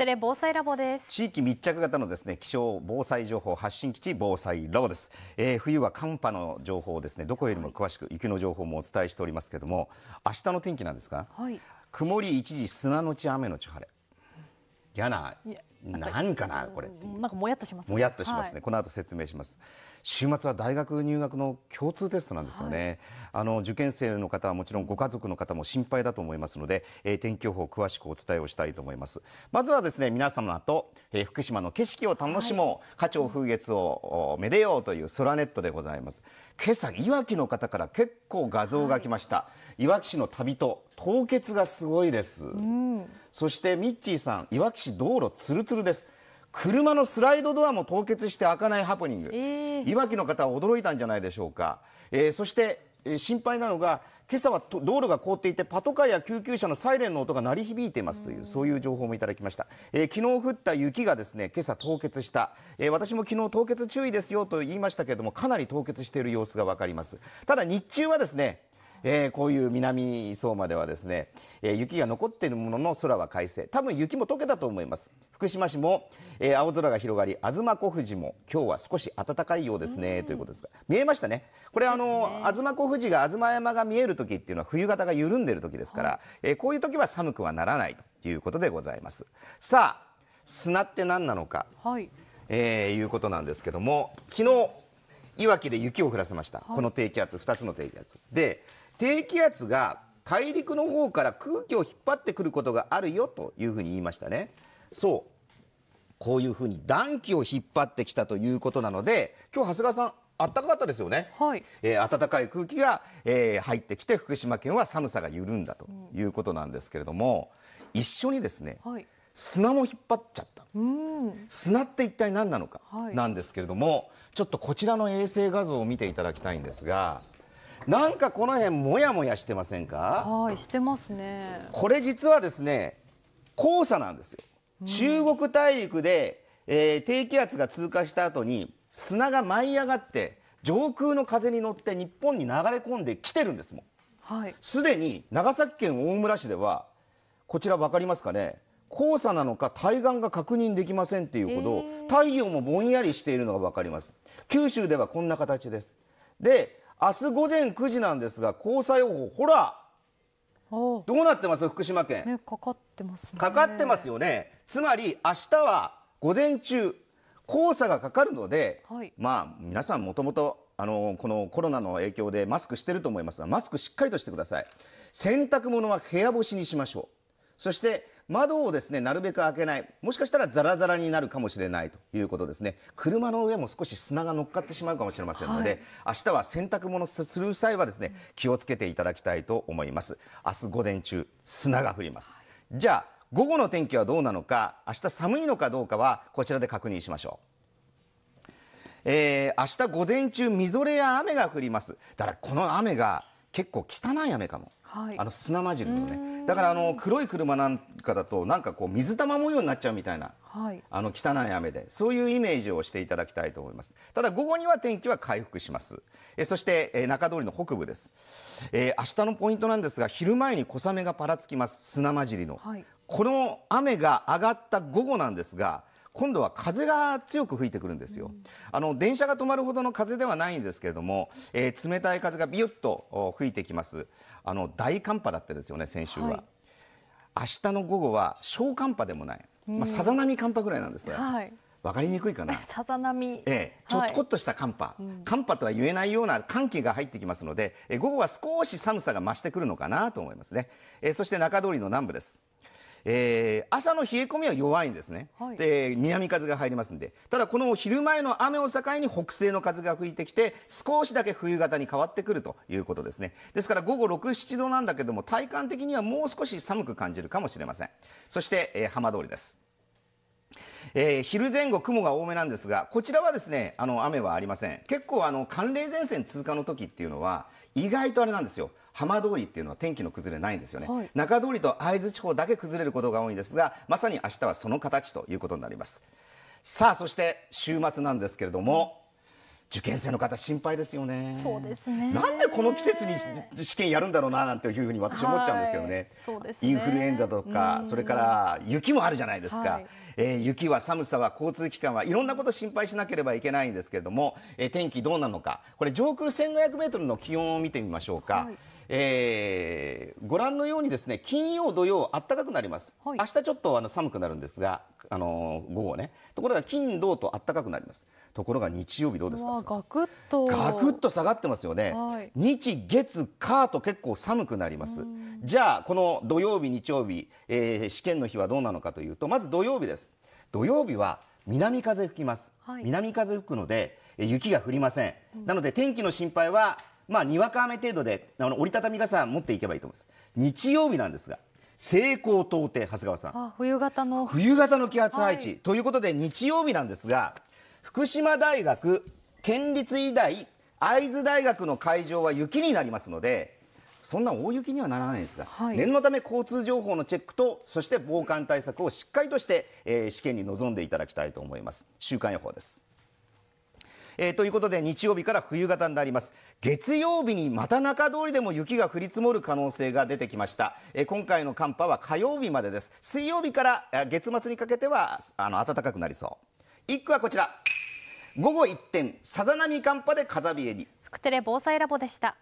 テレ防災ラボです地域密着型のですね気象防災情報発信基地防災ラボです、えー、冬は寒波の情報ですねどこよりも詳しく、雪の情報もお伝えしておりますけども明日の天気なんですか、はい、曇り一時砂のち雨のち晴れ嫌ななんかなこれってなんかもやっとしますねもやっとしますね、はい、この後説明します週末は大学入学の共通テストなんですよね、はい、あの受験生の方はもちろんご家族の方も心配だと思いますので、えー、天気予報詳しくお伝えをしたいと思いますまずはですね皆様と、えー、福島の景色を楽しもう、花鳥風月をめでようというソラネットでございます今朝いわきの方から結構画像が来ました、はい、いわき市の旅と凍結がすごいです、うん、そしてミッチーさんいわき市道路ツルツルです車のスライドドアも凍結して開かないハプニング、えー、いわきの方は驚いたんじゃないでしょうか、えー、そしてえ心配なのが今朝は道路が凍っていてパトカーや救急車のサイレンの音が鳴り響いていますというそういう情報もいただきました、えー、昨日降った雪がですね今朝凍結した、えー、私も昨日凍結注意ですよと言いましたけれどもかなり凍結している様子がわかりますただ日中はですねえー、こういう南相馬ではですね、えー、雪が残っているものの空は快晴多分雪も溶けたと思います福島市も、えー、青空が広がり東小富士も今日は少し暖かいようですねということですが見えましたねこれあの、ね、東小富士が東山が見える時っていうのは冬型が緩んでる時ですから、はい、えこういう時は寒くはならないということでございますさあ砂って何なのか、はいえいうことなんですけども昨日いわきで雪を降らせました、はい、この低気圧2つの低気圧で、低気圧が大陸の方から空気を引っ張ってくることがあるよというふうに言いましたね。そうこういうふうに暖気を引っ張ってきたということなので今日長谷川さん暖かかったですよね、はい、えー、暖かい空気が、えー、入ってきて福島県は寒さが緩んだということなんですけれども、うん、一緒にですね、はい、砂も引っ張っちゃった、うん、砂って一体何なのかなんですけれども、はい、ちょっとこちらの衛星画像を見ていただきたいんですが。なんかこの辺もやもやしてませんかはいしてますねこれ実はですね黄砂なんですよ、中国大陸で、えー、低気圧が通過した後に砂が舞い上がって上空の風に乗って日本に流れ込んできてるんですもんはい。すで、に長崎県大村市ではこちらわかりますかね黄砂なのか対岸が確認できませんっていうほど、えー、太陽もぼんやりしているのがわかります九州ではこんな形ですで明日午前9時なんですが、交差予報、ほら、どうなってます福島県、ね、かかってます、ね、かかってますよね。つまり明日は午前中、黄砂がかかるので、はい、まあ皆さんもともとあのこのコロナの影響でマスクしてると思いますがマスクしっかりとしてください洗濯物は部屋干しにしましょうそして窓をですねなるべく開けないもしかしたらザラザラになるかもしれないということですね車の上も少し砂が乗っかってしまうかもしれませんので、はい、明日は洗濯物する際はですね気をつけていただきたいと思います明日午前中砂が降ります、じゃあ午後の天気はどうなのか明日寒いのかどうかはこちらで確認しましょうえー、明日午前中、みぞれや雨が降ります。だからこの雨が結構汚い雨かも、はい、あの砂混じるのねだからあの黒い車なんかだとなんかこう水玉模様になっちゃうみたいな、はい、あの汚い雨でそういうイメージをしていただきたいと思いますただ午後には天気は回復しますえそして、え中通りの北部です、えー、明日のポイントなんですが昼前に小雨がぱらつきます砂混じりの、はい、この雨が上がった午後なんですが今度は風が強く吹いてくるんですよ。あの電車が止まるほどの風ではないんですけれども、えー、冷たい風がビュッと吹いてきます。あの大寒波だったですよね先週は、はい、明日の午後は小寒波でもない、まあ、さざ波寒波ぐらいなんですが、はい、分かりにくいかな。さざ波。ええ、ちょっとこっとした寒波、はい、寒波とは言えないような寒気が入ってきますので、え午後は少し寒さが増してくるのかなと思いますね。えそして中通りの南部です。えー、朝の冷え込みは弱いんですね、はい、で南風が入りますんでただこの昼前の雨を境に北西の風が吹いてきて少しだけ冬型に変わってくるということですねですから午後67度なんだけども体感的にはもう少し寒く感じるかもしれませんそして、えー、浜通りですえー、昼前後雲が多めなんですがこちらはですねあの雨はありません結構あの寒冷前線通過の時っていうのは意外とあれなんですよ浜通りっていうのは天気の崩れないんですよね、はい、中通りと会津地方だけ崩れることが多いんですがまさに明日はその形ということになりますさあそして週末なんですけれども、受験生の方心配ですよね。そうですね。なんでこの季節に試験やるんだろうななんていうふうに私思っちゃうんですけどね。そうです、ね、インフルエンザとか、それから雪もあるじゃないですか。はい、えー、雪は寒さは交通機関はいろんなこと心配しなければいけないんですけれども、えー、天気どうなのか。これ上空1500メートルの気温を見てみましょうか。はいえー、ご覧のようにですね金曜、土曜、暖かくなります、はい、明日ちょっとあの寒くなるんですが、あのー、午後ね、ところが金、土と暖かくなります、ところが日曜日、どうですか、ガクッとガクッと下がってますよね、はい、日、月、火と結構寒くなります、じゃあ、この土曜日、日曜日、えー、試験の日はどうなのかというと、まず土曜日です。土曜日は南風吹きます、はい、南風吹くので雪が降りません、うん、なので天気の心配はまあ、にわか雨程度であの折りたたみ傘持っていけばいいと思います日曜日なんですが西高東低長谷川さん冬型の冬型の気圧配置、はい、ということで日曜日なんですが福島大学県立医大会津大学の会場は雪になりますのでそんな大雪にはならないんですが、はい、念のため交通情報のチェックとそして防寒対策をしっかりとして、えー、試験に臨んでいただきたいと思います週間予報ですえー、ということで日曜日から冬型になります月曜日にまた中通りでも雪が降り積もる可能性が出てきました、えー、今回の寒波は火曜日までです水曜日から月末にかけてはあの暖かくなりそう一句はこちら午後一点さざ波寒波で風冷えに福テレ防災ラボでした